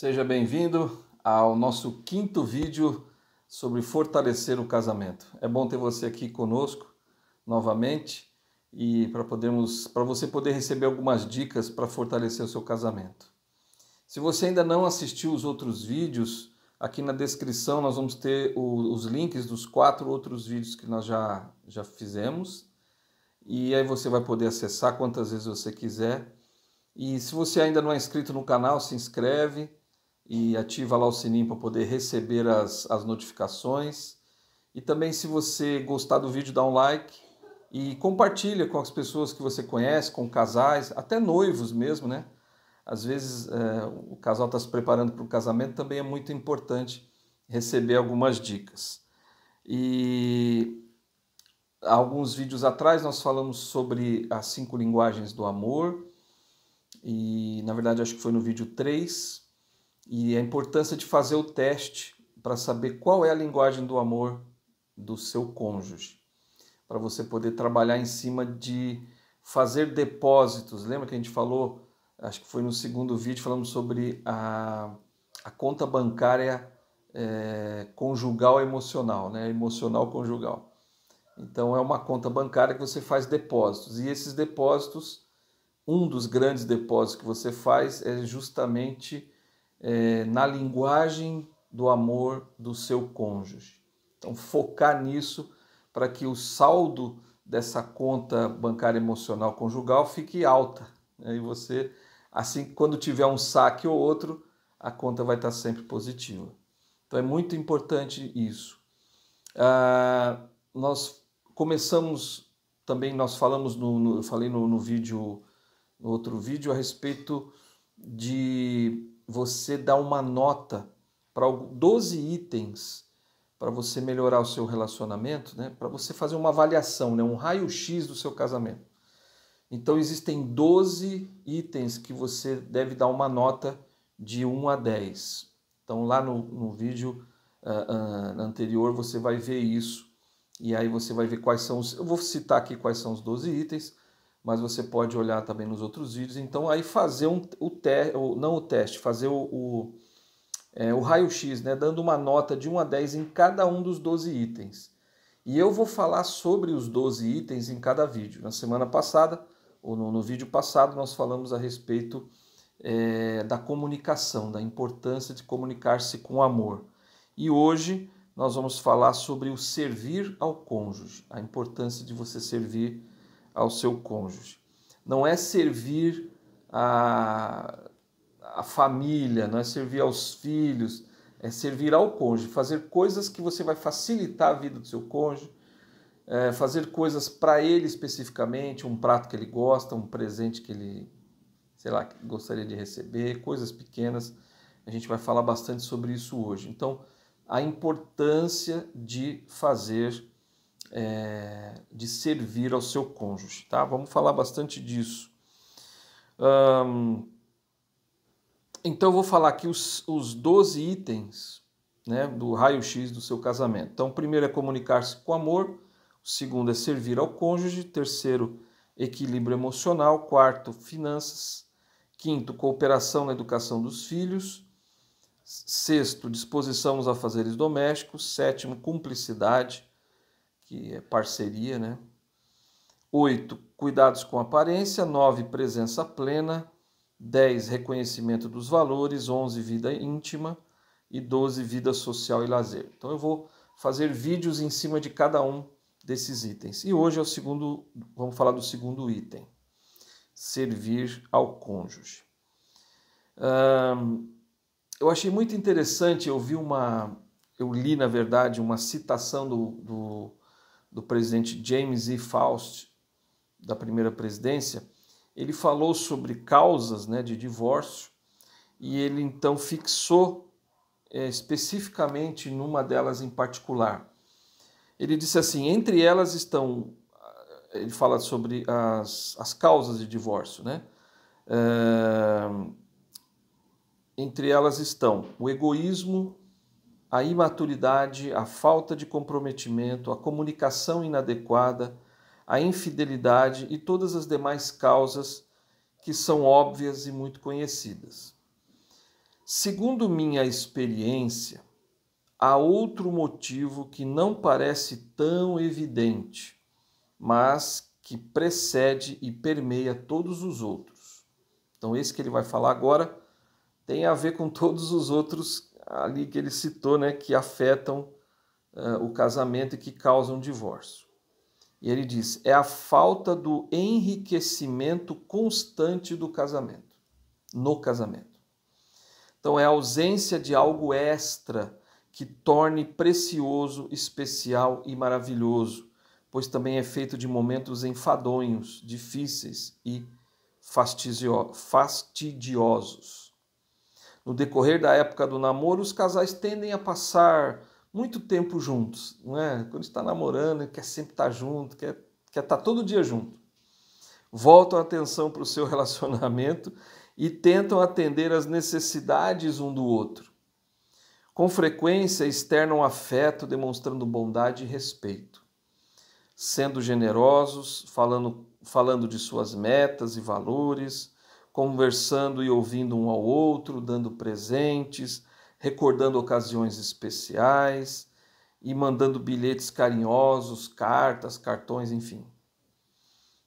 Seja bem-vindo ao nosso quinto vídeo sobre fortalecer o casamento. É bom ter você aqui conosco novamente e para podermos para você poder receber algumas dicas para fortalecer o seu casamento. Se você ainda não assistiu os outros vídeos, aqui na descrição nós vamos ter o, os links dos quatro outros vídeos que nós já já fizemos. E aí você vai poder acessar quantas vezes você quiser. E se você ainda não é inscrito no canal, se inscreve e ativa lá o sininho para poder receber as, as notificações. E também se você gostar do vídeo, dá um like e compartilha com as pessoas que você conhece, com casais, até noivos mesmo, né? Às vezes é, o casal está se preparando para o casamento, também é muito importante receber algumas dicas. E alguns vídeos atrás nós falamos sobre as cinco linguagens do amor, e na verdade acho que foi no vídeo 3, e a importância de fazer o teste para saber qual é a linguagem do amor do seu cônjuge, para você poder trabalhar em cima de fazer depósitos. Lembra que a gente falou, acho que foi no segundo vídeo, falamos sobre a, a conta bancária é, conjugal emocional, né? emocional conjugal. Então é uma conta bancária que você faz depósitos e esses depósitos, um dos grandes depósitos que você faz é justamente é, na linguagem do amor do seu cônjuge. Então, focar nisso para que o saldo dessa conta bancária emocional conjugal fique alta. Né? E você, assim, quando tiver um saque ou outro, a conta vai estar sempre positiva. Então, é muito importante isso. Ah, nós começamos também, nós falamos, no, no eu falei no, no vídeo, no outro vídeo, a respeito de você dá uma nota para 12 itens para você melhorar o seu relacionamento, né? para você fazer uma avaliação, né? um raio-x do seu casamento. Então existem 12 itens que você deve dar uma nota de 1 a 10. Então lá no, no vídeo uh, uh, anterior você vai ver isso. E aí você vai ver quais são os. Eu vou citar aqui quais são os 12 itens mas você pode olhar também nos outros vídeos. Então, aí fazer um, o teste, não o teste, fazer o, o, é, o raio-x, né? dando uma nota de 1 a 10 em cada um dos 12 itens. E eu vou falar sobre os 12 itens em cada vídeo. Na semana passada, ou no, no vídeo passado, nós falamos a respeito é, da comunicação, da importância de comunicar-se com amor. E hoje nós vamos falar sobre o servir ao cônjuge, a importância de você servir ao seu cônjuge. Não é servir a, a família, não é servir aos filhos, é servir ao cônjuge, fazer coisas que você vai facilitar a vida do seu cônjuge, é fazer coisas para ele especificamente, um prato que ele gosta, um presente que ele, sei lá, gostaria de receber, coisas pequenas. A gente vai falar bastante sobre isso hoje. Então, a importância de fazer é, de servir ao seu cônjuge, tá? Vamos falar bastante disso. então, eu vou falar aqui os, os 12 itens né, do raio-x do seu casamento. Então, o primeiro é comunicar-se com amor, o segundo é servir ao cônjuge, terceiro, equilíbrio emocional, quarto, finanças, quinto, cooperação na educação dos filhos, sexto, disposição aos afazeres domésticos, sétimo, cumplicidade, que é parceria, né? Oito Cuidados com aparência. nove Presença plena. dez Reconhecimento dos valores. onze Vida íntima. E doze Vida social e lazer. Então eu vou fazer vídeos em cima de cada um desses itens. E hoje é o segundo, vamos falar do segundo item: servir ao cônjuge. Hum, eu achei muito interessante, eu vi uma, eu li na verdade uma citação do, do do presidente James E. Faust, da primeira presidência, ele falou sobre causas né, de divórcio e ele então fixou é, especificamente numa delas em particular. Ele disse assim: entre elas estão. Eh, ele fala sobre as, as causas de divórcio, né? É, entre elas estão o egoísmo, a imaturidade, a falta de comprometimento, a comunicação inadequada, a infidelidade e todas as demais causas que são óbvias e muito conhecidas. Segundo minha experiência, há outro motivo que não parece tão evidente, mas que precede e permeia todos os outros. Então, esse que ele vai falar agora tem a ver com todos os outros ali que ele citou, né, que afetam uh, o casamento e que causam divórcio. E ele diz: é a falta do enriquecimento constante do casamento, no casamento. Então, é a ausência de algo extra que torne precioso, especial e maravilhoso, pois também é feito de momentos enfadonhos, difíceis e fastidiosos. No decorrer da época do namoro, os casais tendem a passar muito tempo juntos, né? Quando está namorando, quer sempre estar tá junto, quer, quer estar tá todo dia junto. Voltam a atenção para o seu relacionamento e tentam atender às necessidades um do outro. Com frequência externam afeto, demonstrando bondade e respeito. Sendo generosos, falando, falando de suas metas e valores, conversando e ouvindo um ao outro, dando presentes, recordando ocasiões especiais e mandando bilhetes carinhosos, cartas, cartões, enfim.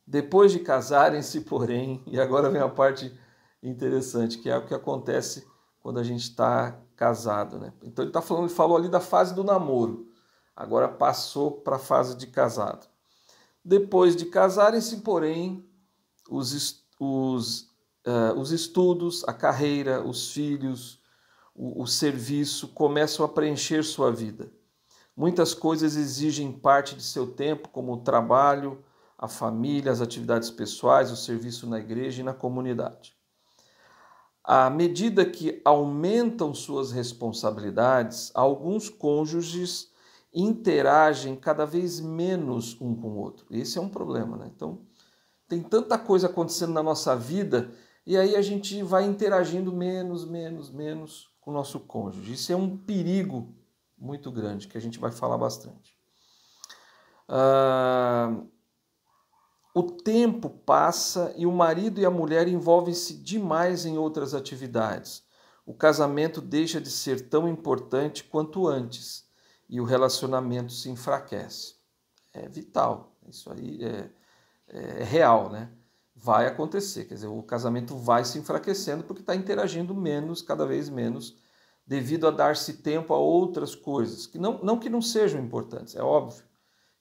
Depois de casarem-se, porém, e agora vem a parte interessante, que é o que acontece quando a gente está casado, né? Então ele tá falando, ele falou ali da fase do namoro. Agora passou para a fase de casado. Depois de casarem-se, porém, os, os uh, os estudos, a carreira, os filhos, o, o serviço começam a preencher sua vida. Muitas coisas exigem parte de seu tempo, como o trabalho, a família, as atividades pessoais, o serviço na igreja e na comunidade. À medida que aumentam suas responsabilidades, alguns cônjuges interagem cada vez menos um com o outro. Esse é um problema, né? Então, tem tanta coisa acontecendo na nossa vida e aí a gente vai interagindo menos, menos, menos com o nosso cônjuge. Isso é um perigo muito grande que a gente vai falar bastante. Ah, o tempo passa e o marido e a mulher envolvem-se demais em outras atividades. O casamento deixa de ser tão importante quanto antes e o relacionamento se enfraquece. É vital, isso aí é, é, é real, né? vai acontecer. Quer dizer, o casamento vai se enfraquecendo porque está interagindo menos, cada vez menos, devido a dar-se tempo a outras coisas, que não, não que não sejam importantes, é óbvio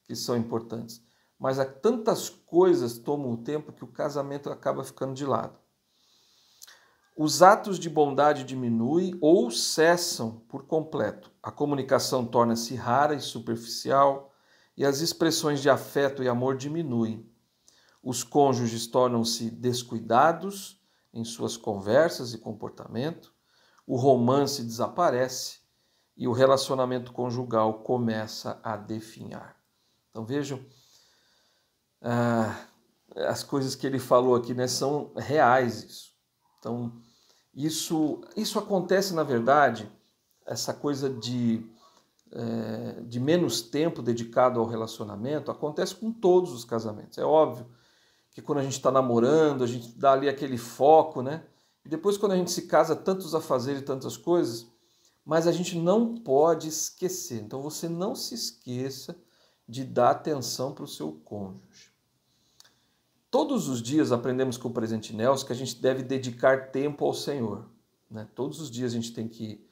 que são importantes, mas há tantas coisas tomam o tempo que o casamento acaba ficando de lado. Os atos de bondade diminuem ou cessam por completo. A comunicação torna-se rara e superficial, e as expressões de afeto e amor diminuem os cônjuges tornam-se descuidados em suas conversas e comportamento, o romance desaparece e o relacionamento conjugal começa a definhar. Então vejam, ah, as coisas que ele falou aqui né, são reais. Isso. Então, isso, isso acontece, na verdade, essa coisa de, é, de menos tempo dedicado ao relacionamento acontece com todos os casamentos. É óbvio que quando a gente está namorando, a gente dá ali aquele foco, né? E depois, quando a gente se casa, tantos afazeres e tantas coisas, mas a gente não pode esquecer. Então, você não se esqueça de dar atenção para o seu cônjuge. Todos os dias aprendemos com o presente Nelson que a gente deve dedicar tempo ao Senhor. Né? Todos os dias a gente tem que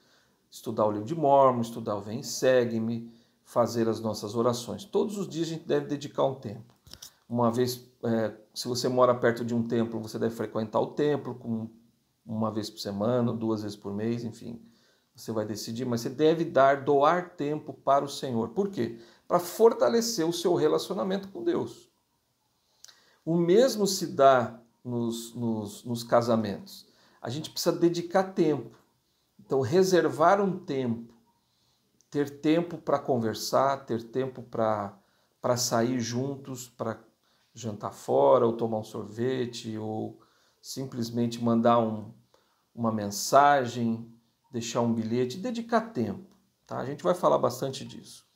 estudar o livro de Mormon, estudar o Vem Segue-me, fazer as nossas orações. Todos os dias a gente deve dedicar um tempo. Uma vez, é, se você mora perto de um templo, você deve frequentar o templo com uma vez por semana, duas vezes por mês, enfim. Você vai decidir, mas você deve dar, doar tempo para o Senhor. Por quê? Para fortalecer o seu relacionamento com Deus. O mesmo se dá nos, nos, nos casamentos. A gente precisa dedicar tempo. Então, reservar um tempo, ter tempo para conversar, ter tempo para sair juntos, para jantar fora, ou tomar um sorvete, ou simplesmente mandar um, uma mensagem, deixar um bilhete, dedicar tempo. Tá? A gente vai falar bastante disso.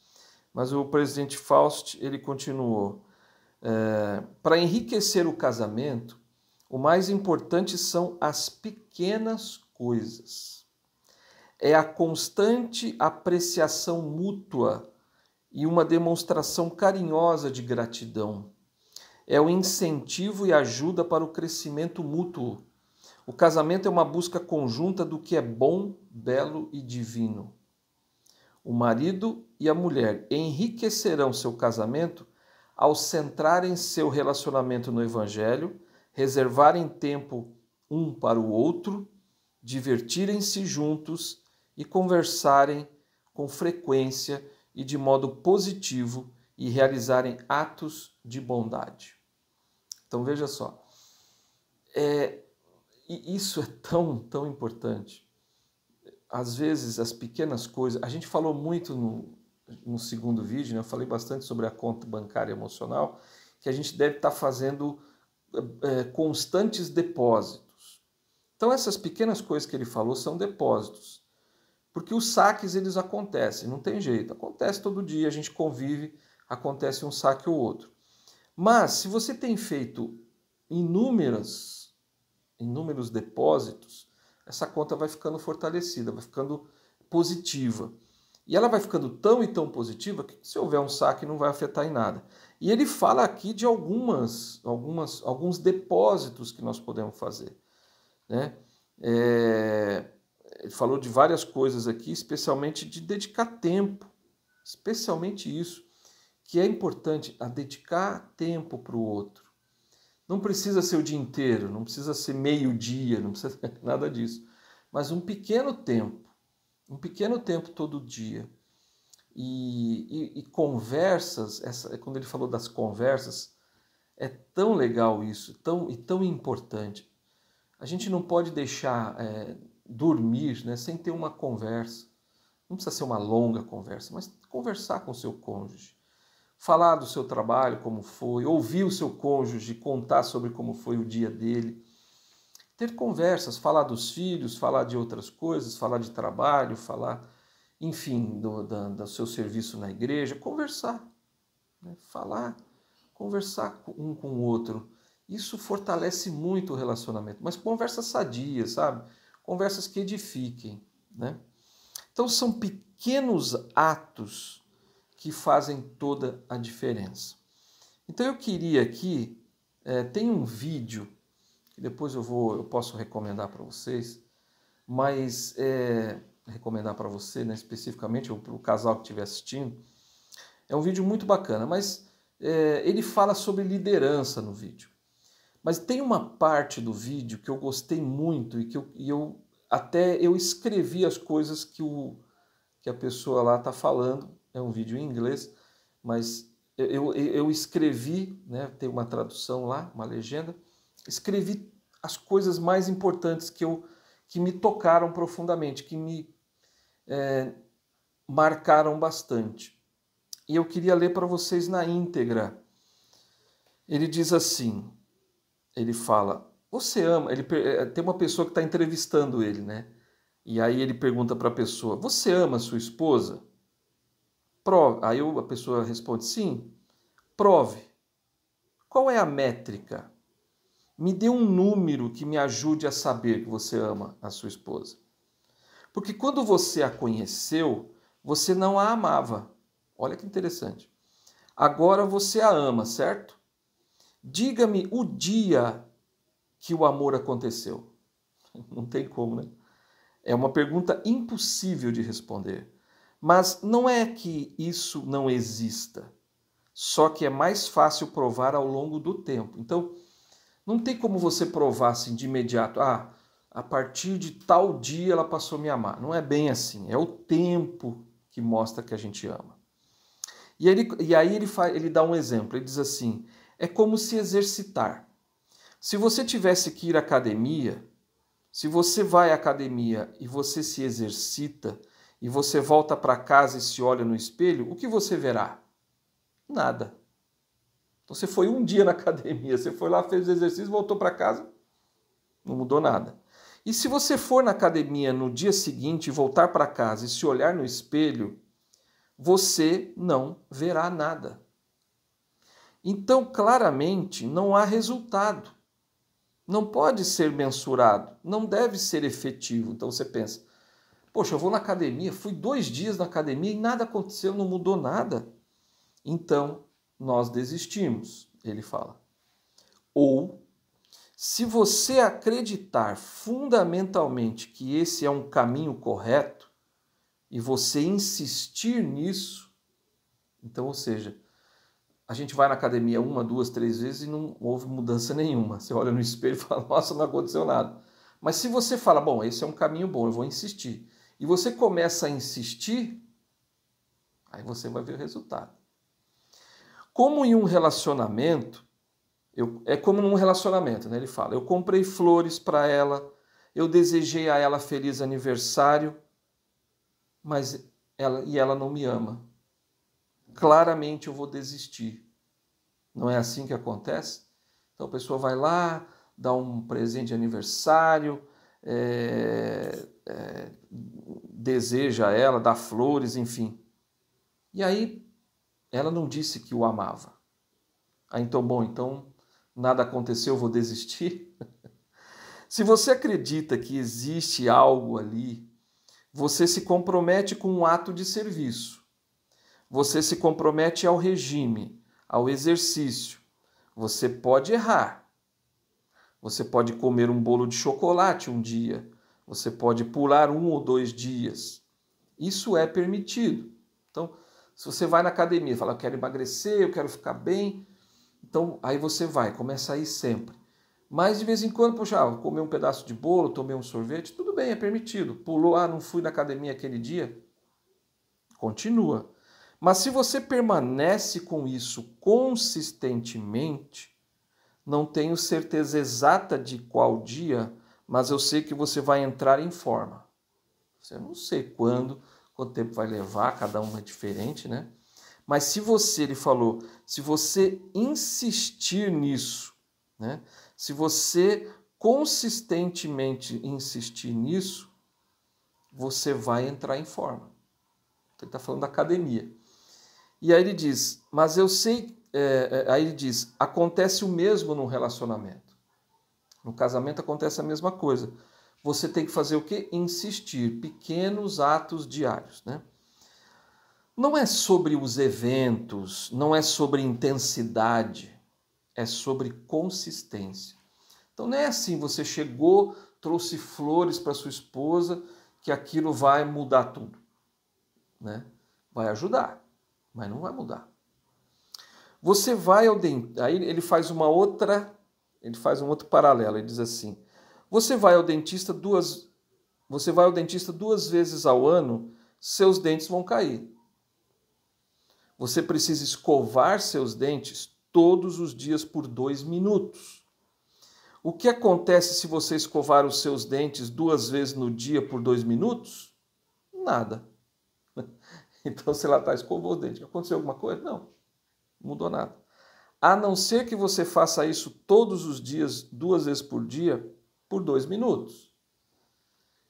Mas o presidente Faust ele continuou: é, para enriquecer o casamento, o mais importante são as pequenas coisas. É a constante apreciação mútua e uma demonstração carinhosa de gratidão é o incentivo e ajuda para o crescimento mútuo. O casamento é uma busca conjunta do que é bom, belo e divino. O marido e a mulher enriquecerão seu casamento ao centrarem seu relacionamento no Evangelho, reservarem tempo um para o outro, divertirem-se juntos e conversarem com frequência e de modo positivo e realizarem atos de bondade. Então veja só, é, isso é tão, tão importante. Às vezes as pequenas coisas, a gente falou muito no, no segundo vídeo, né? eu falei bastante sobre a conta bancária emocional, que a gente deve estar tá fazendo é, é, constantes depósitos. Então essas pequenas coisas que ele falou são depósitos, porque os saques eles acontecem, não tem jeito, acontece todo dia, a gente convive, acontece um saque ou outro. Mas se você tem feito inúmeras, inúmeros depósitos, essa conta vai ficando fortalecida, vai ficando positiva. E ela vai ficando tão e tão positiva que se houver um saque não vai afetar em nada. E ele fala aqui de algumas, algumas alguns depósitos que nós podemos fazer. Né? É, ele falou de várias coisas aqui, especialmente de dedicar tempo, especialmente isso que é importante a dedicar tempo para o outro. Não precisa ser o dia inteiro, não precisa ser meio-dia, não precisa nada disso, mas um pequeno tempo, um pequeno tempo todo dia. E, e, e conversas, essa, é quando ele falou das conversas, é tão legal isso, tão e tão importante. A gente não pode deixar é, dormir né, sem ter uma conversa. Não precisa ser uma longa conversa, mas conversar com seu cônjuge falar do seu trabalho, como foi, ouvir o seu cônjuge contar sobre como foi o dia dele, ter conversas, falar dos filhos, falar de outras coisas, falar de trabalho, falar, enfim, do, do seu serviço na igreja, conversar, né? falar, conversar um com o outro. Isso fortalece muito o relacionamento, mas conversas sadias, sabe? Conversas que edifiquem, né? Então são pequenos atos que fazem toda a diferença. Então eu queria aqui, é, tem um vídeo, que depois eu vou, eu posso recomendar para vocês, mas é, recomendar para você, né, especificamente, ou para o casal que estiver assistindo, é um vídeo muito bacana, mas é, ele fala sobre liderança no vídeo. Mas tem uma parte do vídeo que eu gostei muito e que eu, e eu até eu escrevi as coisas que, o, que a pessoa lá está falando é um vídeo em inglês, mas eu, eu, eu escrevi, né, tem uma tradução lá, uma legenda, escrevi as coisas mais importantes que, eu, que me tocaram profundamente, que me é, marcaram bastante. E eu queria ler para vocês na íntegra. Ele diz assim: ele fala, você ama. Ele, é, tem uma pessoa que está entrevistando ele, né? E aí ele pergunta para a pessoa: você ama sua esposa? Prove. Aí a pessoa responde sim. Prove. Qual é a métrica? Me dê um número que me ajude a saber que você ama a sua esposa. Porque quando você a conheceu, você não a amava. Olha que interessante. Agora você a ama, certo? Diga-me o dia que o amor aconteceu. Não tem como, né? É uma pergunta impossível de responder. Mas não é que isso não exista, só que é mais fácil provar ao longo do tempo. Então, não tem como você provar assim de imediato, ah, a partir de tal dia ela passou a me amar. Não é bem assim, é o tempo que mostra que a gente ama. E, ele, e aí ele, ele dá um exemplo, ele diz assim, é como se exercitar. Se você tivesse que ir à academia, se você vai à academia e você se exercita, e você volta para casa e se olha no espelho, o que você verá? Nada. Então, você foi um dia na academia, você foi lá, fez exercício, voltou para casa, não mudou nada. E se você for na academia no dia seguinte, e voltar para casa e se olhar no espelho, você não verá nada. Então, claramente, não há resultado. Não pode ser mensurado, não deve ser efetivo. Então você pensa, Poxa, eu vou na academia, fui dois dias na academia e nada aconteceu, não mudou nada. Então nós desistimos, ele fala. Ou, se você acreditar fundamentalmente que esse é um caminho correto e você insistir nisso, então, ou seja, a gente vai na academia uma, duas, três vezes e não houve mudança nenhuma. Você olha no espelho e fala, nossa, não aconteceu nada. Mas se você fala, bom, esse é um caminho bom, eu vou insistir e você começa a insistir, aí você vai ver o resultado. Como em um relacionamento, eu, é como num relacionamento, né? Ele fala: eu comprei flores para ela, eu desejei a ela feliz aniversário, mas ela e ela não me ama. Claramente eu vou desistir. Não é assim que acontece? Então a pessoa vai lá, dá um presente de aniversário, é, é, deseja ela, dá flores, enfim. E aí ela não disse que o amava. Aí então, bom, então nada aconteceu, vou desistir. se você acredita que existe algo ali, você se compromete com um ato de serviço. Você se compromete ao regime, ao exercício. Você pode errar, você pode comer um bolo de chocolate um dia, você pode pular um ou dois dias. Isso é permitido. Então, se você vai na academia e fala, eu quero emagrecer, eu quero ficar bem, então aí você vai, começa a ir sempre. Mas de vez em quando, puxa, ah, comer um pedaço de bolo, tomei um sorvete, tudo bem, é permitido. Pulou, ah, não fui na academia aquele dia, continua. Mas se você permanece com isso consistentemente, não tenho certeza exata de qual dia, mas eu sei que você vai entrar em forma. Eu não sei quando, quanto tempo vai levar, cada um é diferente, né? Mas se você, ele falou, se você insistir nisso, né? Se você consistentemente insistir nisso, você vai entrar em forma. Então, ele está falando da academia. E aí ele diz: Mas eu sei é, é, aí ele diz: acontece o mesmo no relacionamento. No casamento acontece a mesma coisa. Você tem que fazer o que? Insistir, pequenos atos diários, né? Não é sobre os eventos, não é sobre intensidade, é sobre consistência. Então não é assim, você chegou, trouxe flores para sua esposa, que aquilo vai mudar tudo, né? Vai ajudar, mas não vai mudar. Você vai ao dentista. Aí ele faz uma outra. Ele faz um outro paralelo. Ele diz assim: Você vai ao dentista duas. Você vai ao dentista duas vezes ao ano, seus dentes vão cair. Você precisa escovar seus dentes todos os dias por dois minutos. O que acontece se você escovar os seus dentes duas vezes no dia por dois minutos? Nada. Então, se ela está escovou o dente, aconteceu alguma coisa? Não mudou nada. A não ser que você faça isso todos os dias, duas vezes por dia, por dois minutos.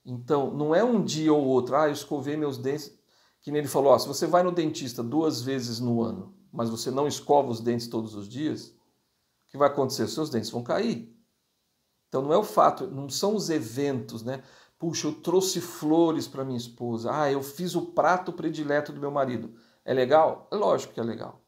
Então, não é um dia ou outro, ah, eu escovei meus dentes. Que nem ele falou, ó, se você vai no dentista duas vezes no ano, mas você não escova os dentes todos os dias, o que vai acontecer? Os seus dentes vão cair. Então, não é o fato, não são os eventos, né? Puxa, eu trouxe flores para minha esposa. Ah, eu fiz o prato predileto do meu marido. É legal? lógico que é legal.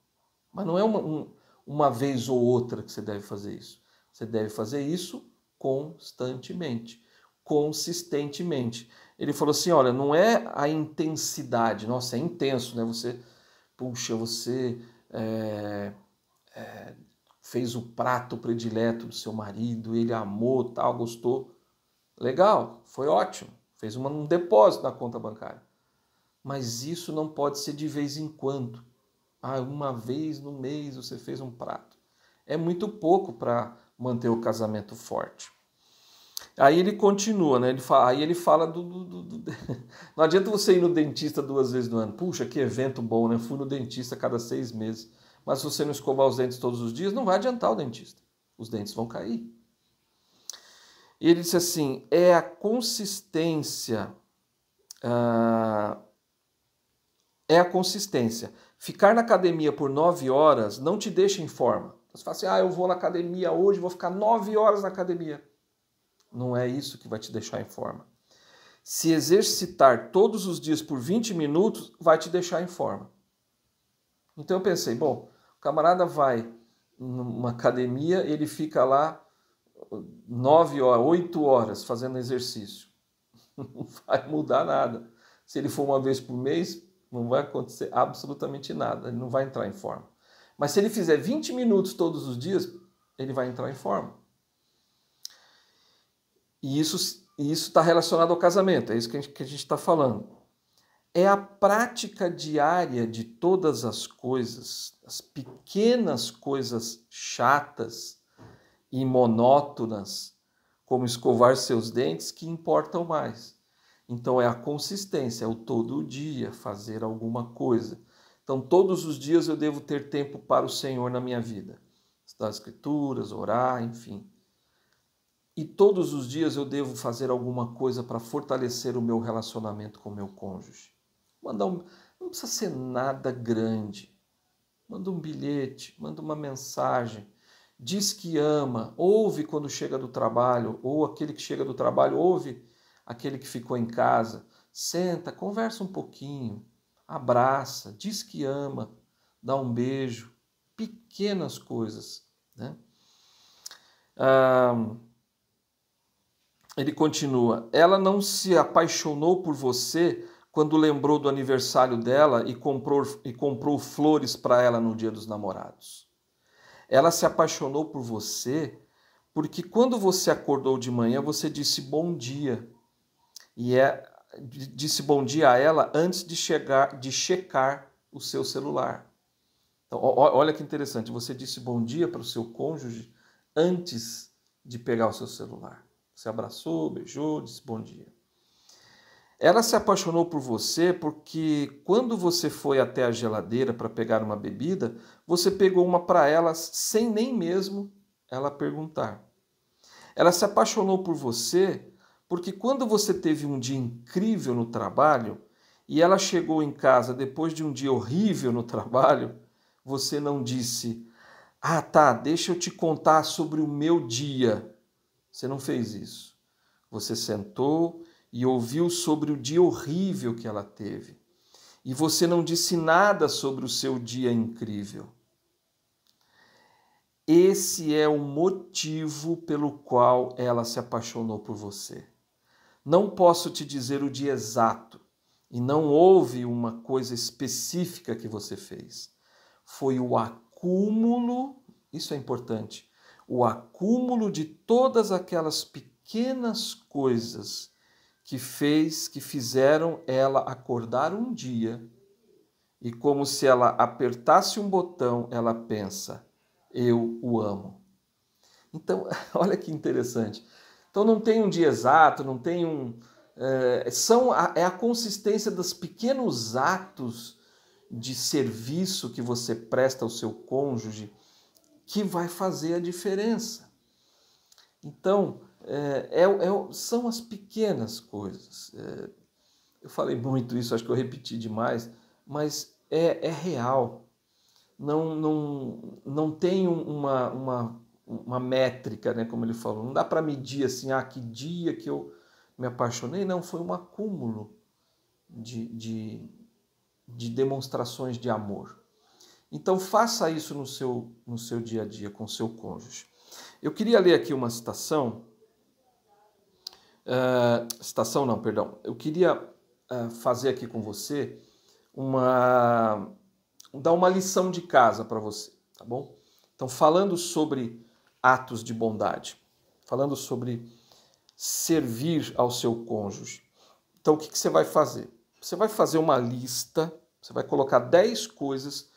Mas não é uma, um, uma vez ou outra que você deve fazer isso. Você deve fazer isso constantemente, consistentemente. Ele falou assim: olha, não é a intensidade, nossa, é intenso, né? Você, puxa, você é, é, fez o prato predileto do seu marido, ele amou, tal, gostou. Legal, foi ótimo, fez um depósito na conta bancária. Mas isso não pode ser de vez em quando ah, uma vez no mês você fez um prato. É muito pouco para manter o casamento forte. Aí ele continua, né? Ele fala, aí ele fala do, do, do, Não adianta você ir no dentista duas vezes no ano. Puxa, que evento bom, né? Fui no dentista cada seis meses. Mas se você não escovar os dentes todos os dias, não vai adiantar o dentista. Os dentes vão cair. E ele disse assim: é a consistência. Ah, é a consistência. Ficar na academia por nove horas não te deixa em forma. Então, você fala assim, ah, eu vou na academia hoje, vou ficar nove horas na academia. Não é isso que vai te deixar em forma. Se exercitar todos os dias por 20 minutos, vai te deixar em forma. Então eu pensei, bom, o camarada vai numa academia, ele fica lá nove horas, oito horas fazendo exercício. Não vai mudar nada. Se ele for uma vez por mês, não vai acontecer absolutamente nada, ele não vai entrar em forma. Mas se ele fizer 20 minutos todos os dias, ele vai entrar em forma. E isso está relacionado ao casamento, é isso que a gente está falando. É a prática diária de todas as coisas, as pequenas coisas chatas e monótonas, como escovar seus dentes, que importam mais. Então é a consistência, é o todo dia fazer alguma coisa. Então todos os dias eu devo ter tempo para o Senhor na minha vida. Estudar as escrituras, orar, enfim. E todos os dias eu devo fazer alguma coisa para fortalecer o meu relacionamento com o meu cônjuge. Mandar um... não precisa ser nada grande. Manda um bilhete, manda uma mensagem, diz que ama, ouve quando chega do trabalho, ou aquele que chega do trabalho ouve aquele que ficou em casa, senta, conversa um pouquinho, abraça, diz que ama, dá um beijo, pequenas coisas. Né? Ah, ele continua: ela não se apaixonou por você quando lembrou do aniversário dela e comprou, e comprou flores para ela no Dia dos Namorados. Ela se apaixonou por você porque quando você acordou de manhã, você disse bom dia e é, disse bom dia a ela antes de chegar, de checar o seu celular. Então, olha que interessante, você disse bom dia para o seu cônjuge antes de pegar o seu celular. Você abraçou, beijou, disse bom dia. Ela se apaixonou por você porque quando você foi até a geladeira para pegar uma bebida, você pegou uma para ela sem nem mesmo ela perguntar. Ela se apaixonou por você porque quando você teve um dia incrível no trabalho e ela chegou em casa depois de um dia horrível no trabalho, você não disse: Ah, tá, deixa eu te contar sobre o meu dia. Você não fez isso. Você sentou e ouviu sobre o dia horrível que ela teve. E você não disse nada sobre o seu dia incrível. Esse é o motivo pelo qual ela se apaixonou por você. Não posso te dizer o dia exato e não houve uma coisa específica que você fez. Foi o acúmulo, isso é importante, o acúmulo de todas aquelas pequenas coisas que fez, que fizeram ela acordar um dia e como se ela apertasse um botão, ela pensa: eu o amo. Então, olha que interessante. Então não tem um dia exato, não tem um. É, são a, é a consistência dos pequenos atos de serviço que você presta ao seu cônjuge que vai fazer a diferença. Então, eh, é, é, são as pequenas coisas. Eh, eu falei muito isso, acho que eu repeti demais, mas é, é real. Não, não, não tem uma, uma uma métrica, né, como ele falou. Não dá para medir assim, ah, que dia que eu me apaixonei. Não, foi um acúmulo de, de, de demonstrações de amor. Então faça isso no seu, no seu dia a dia com seu cônjuge. Eu queria ler aqui uma citação. Uh, citação não, perdão. Eu queria uh, fazer aqui com você uma. dar uma lição de casa para você, tá bom? Então, falando sobre atos de bondade, falando sobre servir ao seu cônjuge. Então, o que, que você vai fazer? Você vai fazer uma lista, você vai colocar 10 coisas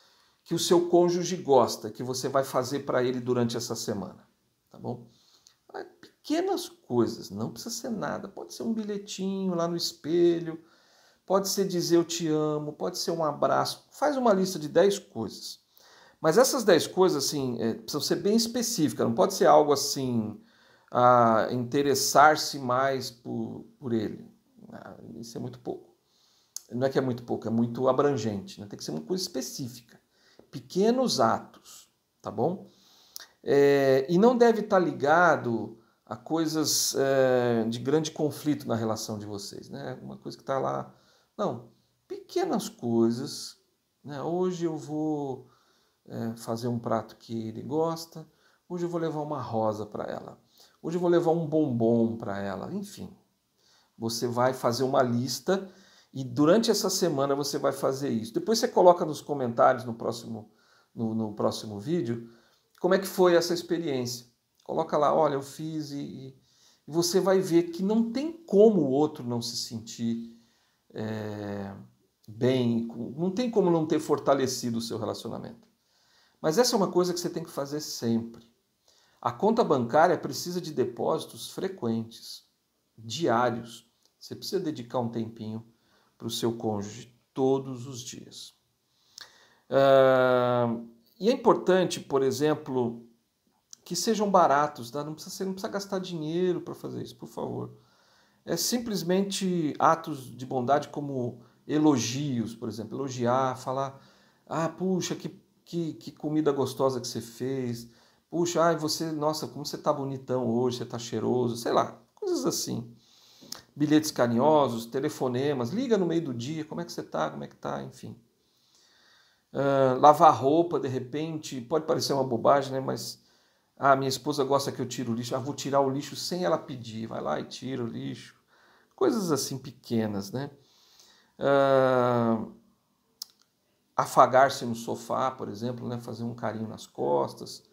que o seu cônjuge gosta, que você vai fazer para ele durante essa semana, tá bom? Pequenas coisas, não precisa ser nada. Pode ser um bilhetinho lá no espelho, pode ser dizer eu te amo, pode ser um abraço. Faz uma lista de 10 coisas. Mas essas 10 coisas, assim, é, precisam ser bem específicas, não pode ser algo assim, a interessar-se mais por, por ele. Ah, isso é muito pouco. Não é que é muito pouco, é muito abrangente, né? tem que ser uma coisa específica. Pequenos atos, tá bom? É, e não deve estar ligado a coisas é, de grande conflito na relação de vocês, né? Uma coisa que está lá. Não, pequenas coisas. Né? Hoje eu vou é, fazer um prato que ele gosta. Hoje eu vou levar uma rosa para ela. Hoje eu vou levar um bombom para ela. Enfim, você vai fazer uma lista e durante essa semana você vai fazer isso. Depois você coloca nos comentários no próximo, no, no próximo vídeo como é que foi essa experiência. Coloca lá, olha, eu fiz e, e você vai ver que não tem como o outro não se sentir é, bem, não tem como não ter fortalecido o seu relacionamento. Mas essa é uma coisa que você tem que fazer sempre. A conta bancária precisa de depósitos frequentes, diários. Você precisa dedicar um tempinho para o seu cônjuge todos os dias. Uh, e é importante, por exemplo, que sejam baratos, tá? não, precisa, não precisa gastar dinheiro para fazer isso, por favor. É simplesmente atos de bondade como elogios, por exemplo, elogiar, falar, ah, puxa, que que, que comida gostosa que você fez. Puxa, ai, você, nossa, como você tá bonitão hoje, você tá cheiroso, sei lá, coisas assim. Bilhetes carinhosos, telefonemas, liga no meio do dia, como é que você tá, como é que tá, enfim. Uh, lavar roupa, de repente, pode parecer uma bobagem, né, mas ah, minha esposa gosta que eu tire o lixo, ah, vou tirar o lixo sem ela pedir, vai lá e tira o lixo. Coisas assim pequenas, né? Uh, afagar-se no sofá, por exemplo, né? fazer um carinho nas costas,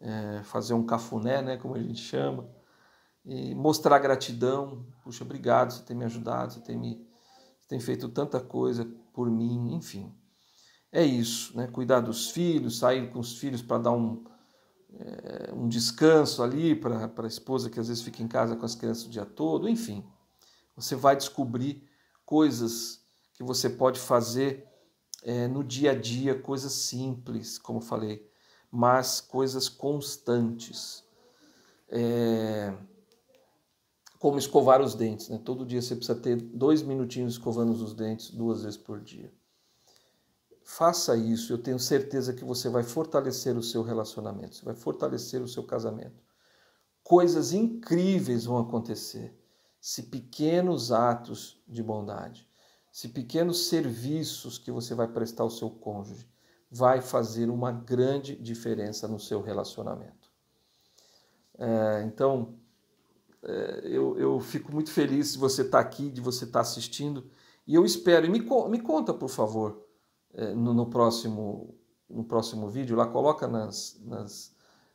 é, fazer um cafuné, né? como a gente chama, e mostrar gratidão. Puxa, obrigado, você tem me ajudado, você tem, me, você tem feito tanta coisa por mim, enfim. É isso, né? cuidar dos filhos, sair com os filhos para dar um, é, um descanso ali para a esposa que às vezes fica em casa com as crianças o dia todo, enfim. Você vai descobrir coisas que você pode fazer é, no dia a dia coisas simples, como falei, mas coisas constantes. É, como escovar os dentes, né? Todo dia você precisa ter dois minutinhos escovando os dentes duas vezes por dia. Faça isso, eu tenho certeza que você vai fortalecer o seu relacionamento, você vai fortalecer o seu casamento. Coisas incríveis vão acontecer se pequenos atos de bondade se pequenos serviços que você vai prestar ao seu cônjuge vai fazer uma grande diferença no seu relacionamento. É, então, é, eu, eu, fico muito feliz de você estar tá aqui, de você estar tá assistindo, e eu espero. E me, me conta, por favor, é, no, no, próximo, no próximo vídeo, lá coloca nas, nas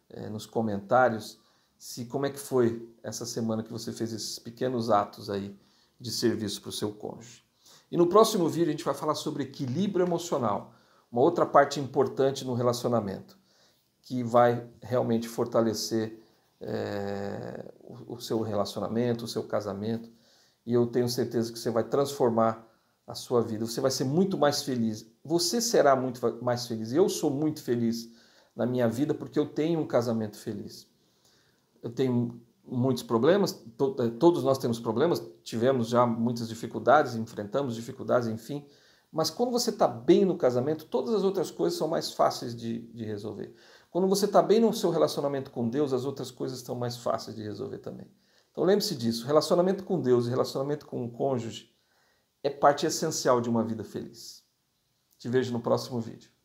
é, nos comentários se como é que foi essa semana que você fez esses pequenos atos aí de serviço para o seu cônjuge. E no próximo vídeo a gente vai falar sobre equilíbrio emocional, uma outra parte importante no relacionamento, que vai realmente fortalecer é, o seu relacionamento, o seu casamento. E eu tenho certeza que você vai transformar a sua vida. Você vai ser muito mais feliz. Você será muito mais feliz. Eu sou muito feliz na minha vida porque eu tenho um casamento feliz. Eu tenho muitos problemas, to eh, todos nós temos problemas, tivemos já muitas dificuldades, enfrentamos dificuldades, enfim. Mas quando você está bem no casamento, todas as outras coisas são mais fáceis de, de resolver. Quando você está bem no seu relacionamento com Deus, as outras coisas estão mais fáceis de resolver também. Então lembre-se disso: relacionamento com Deus e relacionamento com o cônjuge é parte essencial de uma vida feliz. Te vejo no próximo vídeo.